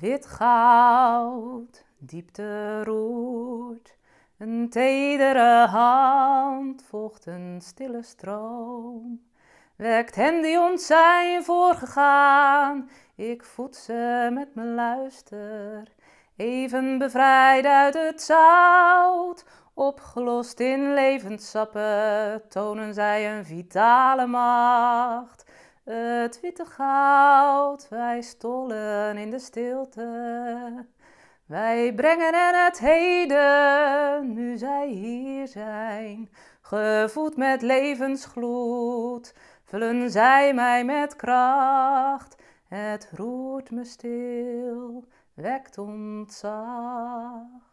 Wit goud, diepte roert, een tedere hand volgt een stille stroom. Wekt hen die ons zijn voorgegaan, ik voed ze met mijn luister. Even bevrijd uit het zout, opgelost in levenssappen, tonen zij een vitale macht het witte goud, wij stollen in de stilte. Wij brengen hen het heden, nu zij hier zijn, gevoed met levensgloed, vullen zij mij met kracht. Het roert me stil, wekt ontzag.